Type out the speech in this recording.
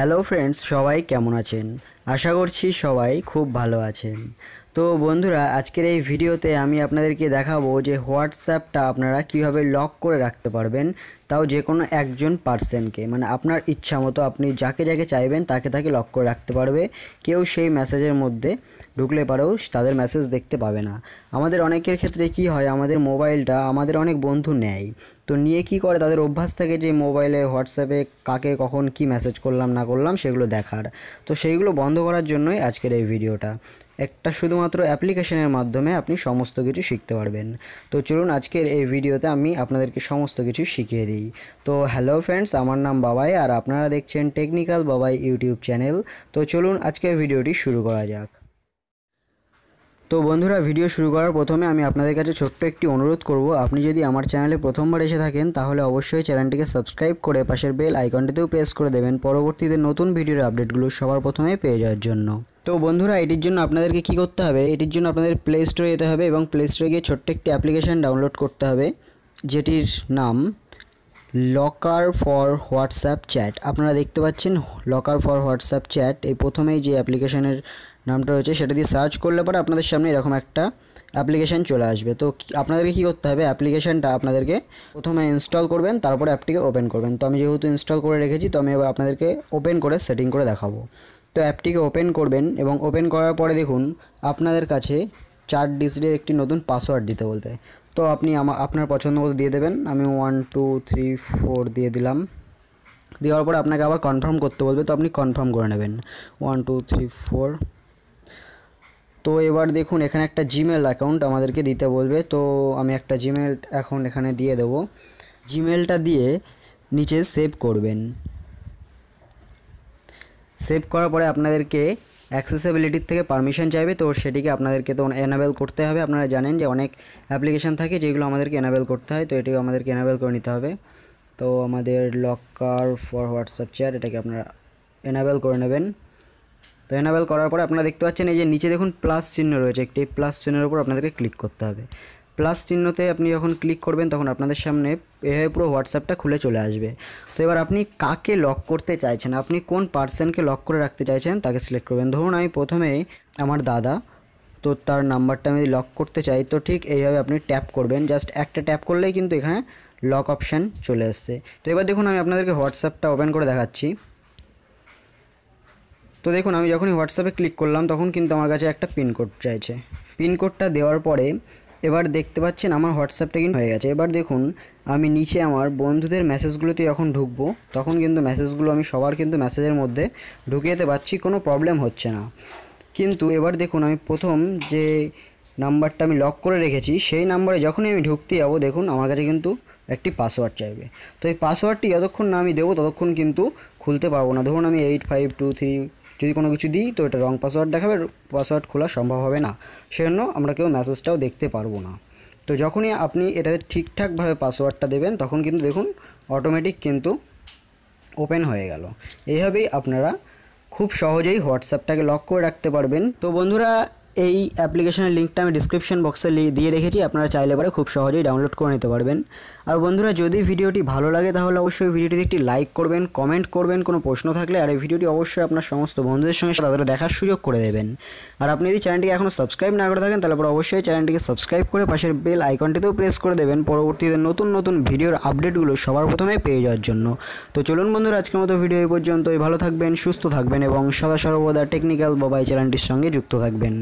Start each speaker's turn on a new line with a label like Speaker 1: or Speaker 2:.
Speaker 1: hello friends সবাই কেমন আছেন আশা করছি সবাই খুব ভালো আছেন তো বন্ধুরা আজকের এই ভিডিওতে আমি আপনাদেরকে দেখাবো যে হোয়াটসঅ্যাপটা আপনারা কিভাবে লক করে রাখতে পারবেন তাও যে কোনো একজন পার্সনকে মানে আপনার ইচ্ছা মতো আপনি যাকে যাকে চাইবেন তাকে তাকে লক করে রাখতে পারবে কেউ সেই মেসেজের মধ্যে ঢুকলে পারেও তাদের মেসেজ দেখতে পাবে না আমাদের অনেকের ক্ষেত্রে কি হয় আমাদের মোবাইলটা আমাদের অনেক বন্ধু নেয় তো নিয়ে কি করে তাদের অভ্যাস থাকে যে মোবাইলে হোয়াটসঅ্যাপে কাকে কখন কি মেসেজ করলাম না করলাম সেগুলো দেখার তো সেইগুলো বন্ধ করার জন্যই আজকের এই ভিডিওটা একটা শুধুমাত্র অ্যাপ্লিকেশনের মাধ্যমে আপনি সমস্ত কিছু শিখতে পারবেন তো চলুন আজকের এই ভিডিওতে আমি আপনাদেরকে সমস্ত কিছু শিখিয়ে দিই তো হ্যালো ফ্রেন্ডস আমার নাম বাবাই আর আপনারা দেখছেন টেকনিক্যাল বাবাই ইউটিউব চ্যানেল তো চলুন আজকের ভিডিওটি শুরু করা যাক তো বন্ধুরা ভিডিও শুরু করার প্রথমে আমি আপনাদের কাছে ছোট্ট একটি অনুরোধ করব আপনি যদি আমার চ্যানেলে প্রথমবার এসে থাকেন তাহলে অবশ্যই চ্যানেলটিকে সাবস্ক্রাইব করে পাশের বেল আইকনটিতেও প্রেস করে দেবেন পরবর্তীতে নতুন ভিডিওর আপডেটগুলো সবার প্রথমে পেয়ে যাওয়ার জন্য তো বন্ধুরা এটির জন্য আপনাদেরকে কি করতে হবে এটির জন্য আপনাদের প্লে স্টোরে যেতে হবে এবং প্লে স্টোরে গিয়ে ছোট্ট একটি অ্যাপ্লিকেশান ডাউনলোড করতে হবে যেটির নাম লকার ফর হোয়াটসঅ্যাপ চ্যাট আপনারা দেখতে পাচ্ছেন লকার ফর হোয়াটসঅ্যাপ চ্যাট এই প্রথমেই যে অ্যাপ্লিকেশানের নামটা রয়েছে সেটা দিয়ে সার্চ করলে পরে আপনাদের সামনে এরকম একটা অ্যাপ্লিকেশান চলে আসবে তো আপনাদেরকে কি করতে হবে অ্যাপ্লিকেশানটা আপনাদেরকে প্রথমে ইনস্টল করবেন তারপরে অ্যাপটিকে ওপেন করবেন তো আমি যেহেতু ইনস্টল করে রেখেছি তো আমি এবার আপনাদেরকে ওপেন করে সেটিং করে দেখাবো তো অ্যাপটিকে ওপেন করবেন এবং ওপেন করার পরে দেখুন আপনাদের কাছে চার ডিজিটের একটি নতুন পাসওয়ার্ড দিতে বলতে তো আপনি আমার আপনার পছন্দ মতো দিয়ে দেবেন আমি ওয়ান টু থ্রি ফোর দিয়ে দিলাম দেওয়ার পরে আপনাকে আবার কনফার্ম করতে বলবে তো আপনি কনফার্ম করে নেবেন ওয়ান টু থ্রি ফোর তো এবার দেখুন এখানে একটা জিমেল অ্যাকাউন্ট আমাদেরকে দিতে বলবে তো আমি একটা জিমেল এখন এখানে দিয়ে দেবো জিমেলটা দিয়ে নিচে সেভ করবেন সেভ করার পরে আপনাদেরকে অ্যাক্সেসিবিলিটির থেকে পারমিশন চাইবে তো সেটিকে আপনাদেরকে তো এনাবেল করতে হবে আপনারা জানেন যে অনেক অ্যাপ্লিকেশান থাকে যেগুলো আমাদেরকে এনাবেল করতে হয় তো এটিও আমাদেরকে এনাবেল করে নিতে হবে তো আমাদের লকার ফর হোয়াটসঅ্যাপ চেয়ার এটাকে আপনারা এনাবেল করে নেবেন তো এনাবেল করার পরে আপনারা দেখতে পাচ্ছেন এই যে নিচে দেখুন প্লাস চিহ্ন রয়েছে একটি প্লাস চিহ্নের উপর আপনাদেরকে ক্লিক করতে হবে প্লাস চিহ্নতে আপনি যখন ক্লিক করবেন তখন আপনাদের সামনে এভাবে পুরো হোয়াটসঅ্যাপটা খুলে চলে আসবে তো এবার আপনি কাকে লক করতে চাইছেন আপনি কোন পার্সনকে লক করে রাখতে চাইছেন তাকে সিলেক্ট করবেন ধরুন আমি প্রথমে আমার দাদা তো তার নাম্বারটা আমি লক করতে চাই তো ঠিক এইভাবে আপনি ট্যাপ করবেন জাস্ট একটা ট্যাপ করলেই কিন্তু এখানে লক অপশান চলে আসছে তো এবার দেখুন আমি আপনাদেরকে হোয়াটসঅ্যাপটা ওপেন করে দেখাচ্ছি তো দেখুন আমি যখনই হোয়াটসঅ্যাপে ক্লিক করলাম তখন কিন্তু আমার কাছে একটা পিনকোড চাইছে পিনকোডটা দেওয়ার পরে এবার দেখতে পাচ্ছেন আমার হোয়াটসঅ্যাপটা কিন্তু হয়ে গেছে এবার দেখুন আমি নিচে আমার বন্ধুদের মেসেজগুলোতে যখন ঢুকবো তখন কিন্তু মেসেজগুলো আমি সবার কিন্তু মেসেজের মধ্যে ঢুকিয়েতে পারছি কোনো প্রবলেম হচ্ছে না কিন্তু এবার দেখুন আমি প্রথম যে নাম্বারটা আমি লক করে রেখেছি সেই নাম্বারে যখনই আমি ঢুকতে যাবো দেখুন আমার কাছে কিন্তু একটি পাসওয়ার্ড চাইবে তো এই পাসওয়ার্ডটি যতক্ষণ না আমি দেবো ততক্ষণ কিন্তু খুলতে পারবো না ধরুন আমি এইট ফাইভ টু থ্রি যদি কোনো কিছু দিই তো এটা রং পাসওয়ার্ড দেখাবে পাসওয়ার্ড খোলা সম্ভব হবে না সেজন্য আমরা কেউ মেসেজটাও দেখতে পারবো না তো যখনই আপনি এটাতে ঠিকঠাকভাবে পাসওয়ার্ডটা দেবেন তখন কিন্তু দেখুন অটোমেটিক কিন্তু ওপেন হয়ে গেল এইভাবেই আপনারা খুব সহজেই হোয়াটসঅ্যাপটাকে লক করে রাখতে পারবেন তো বন্ধুরা এই অ্যাপ্লিকেশনের লিঙ্কটা আমি ডিসক্রিপশন বক্সে দিয়ে রেখেছি আপনারা চাইলে পরে খুব সহজেই ডাউনলোড করে নিতে পারবেন আর বন্ধুরা যদি ভিডিওটি ভালো লাগে তাহলে অবশ্যই ভিডিওটিতে একটি লাইক করবেন কমেন্ট করবেন কোনো প্রশ্ন থাকলে আর এই ভিডিওটি অবশ্যই আপনার সমস্ত বন্ধুদের সঙ্গে তাদের দেখার সুযোগ করে দেবেন আর আপনি যদি চ্যানেলটিকে এখনও সাবস্ক্রাইব না করে থাকেন তাহলে পরে অবশ্যই চ্যানেলটিকে সাবস্ক্রাইব করে পাশের বেল আইকনটিতেও প্রেস করে দেবেন পরবর্তীতে নতুন নতুন ভিডিওর আপডেটগুলো সবার প্রথমে পেয়ে যাওয়ার জন্য তো চলুন বন্ধুরা আজকের মতো ভিডিও এই পর্যন্তই ভালো থাকবেন সুস্থ থাকবেন এবং সদা সর্বদা টেকনিক্যাল বাবাই চ্যানেলটির সঙ্গে যুক্ত থাকবেন